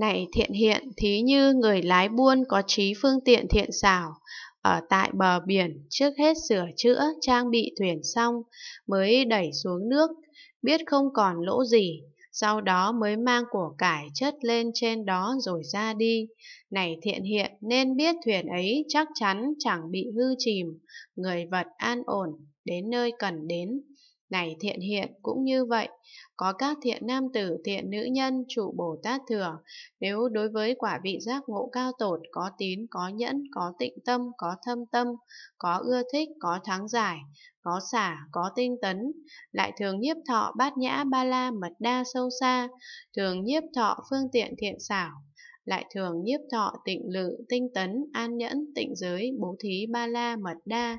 Này thiện hiện, thí như người lái buôn có trí phương tiện thiện xảo, ở tại bờ biển, trước hết sửa chữa, trang bị thuyền xong, mới đẩy xuống nước, biết không còn lỗ gì, sau đó mới mang của cải chất lên trên đó rồi ra đi. Này thiện hiện, nên biết thuyền ấy chắc chắn chẳng bị hư chìm, người vật an ổn, đến nơi cần đến. Này thiện hiện cũng như vậy, có các thiện nam tử, thiện nữ nhân, trụ Bồ Tát thừa. Nếu đối với quả vị giác ngộ cao tột, có tín, có nhẫn, có tịnh tâm, có thâm tâm, có ưa thích, có thắng giải, có xả, có tinh tấn, lại thường nhiếp thọ bát nhã ba la mật đa sâu xa, thường nhiếp thọ phương tiện thiện xảo, lại thường nhiếp thọ tịnh lự, tinh tấn, an nhẫn, tịnh giới, bố thí ba la mật đa,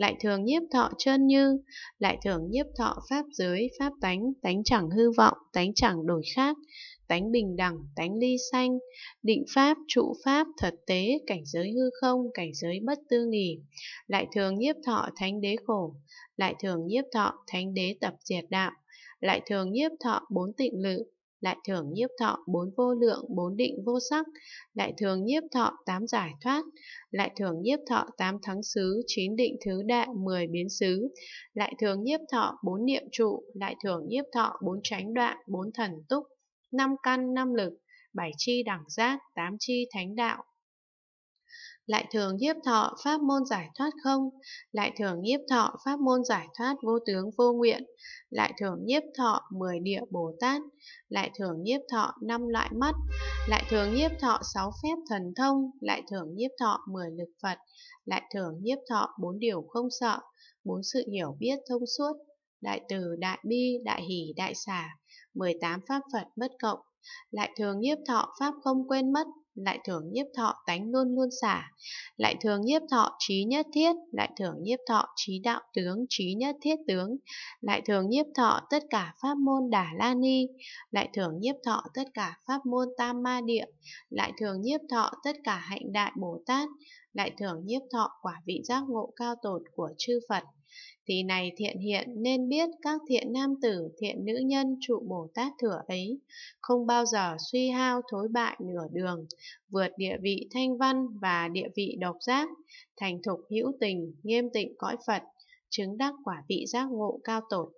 lại thường nhiếp thọ chân như, lại thường nhiếp thọ pháp giới, pháp tánh, tánh chẳng hư vọng, tánh chẳng đổi khác, tánh bình đẳng, tánh ly sanh, định pháp, trụ pháp, thật tế, cảnh giới hư không, cảnh giới bất tư nghỉ, lại thường nhiếp thọ thánh đế khổ, lại thường nhiếp thọ thánh đế tập diệt đạo, lại thường nhiếp thọ bốn tịnh lự, lại thường nhiếp thọ bốn vô lượng bốn định vô sắc, lại thường nhiếp thọ tám giải thoát, lại thường nhiếp thọ tám thắng xứ, chín định thứ đại, mười biến xứ, lại thường nhiếp thọ bốn niệm trụ, lại thường nhiếp thọ bốn tránh đoạn, bốn thần túc, năm căn năm lực, bảy chi đẳng giác, tám chi thánh đạo, lại thường nhiếp thọ pháp môn giải thoát không, lại thường nhiếp thọ pháp môn giải thoát vô tướng vô nguyện, lại thường nhiếp thọ mười địa Bồ Tát, lại thường nhiếp thọ năm loại mắt, lại thường nhiếp thọ sáu phép thần thông, lại thường nhiếp thọ mười lực Phật, lại thường nhiếp thọ bốn điều không sợ, bốn sự hiểu biết thông suốt, đại từ, đại bi, đại hỷ, đại xả, 18 pháp Phật bất cộng, lại thường nhiếp thọ pháp không quên mất, lại thường nhiếp thọ tánh luôn luôn xả, lại thường nhiếp thọ trí nhất thiết, lại thường nhiếp thọ trí đạo tướng, trí nhất thiết tướng, lại thường nhiếp thọ tất cả pháp môn đà la ni, lại thường nhiếp thọ tất cả pháp môn tam ma địa, lại thường nhiếp thọ tất cả hạnh đại Bồ Tát, lại thường nhiếp thọ quả vị giác ngộ cao tột của chư Phật. Thì này thiện hiện nên biết các thiện nam tử, thiện nữ nhân trụ Bồ Tát thừa ấy, không bao giờ suy hao thối bại nửa đường, vượt địa vị thanh văn và địa vị độc giác, thành thục hữu tình, nghiêm tịnh cõi Phật, chứng đắc quả vị giác ngộ cao tột.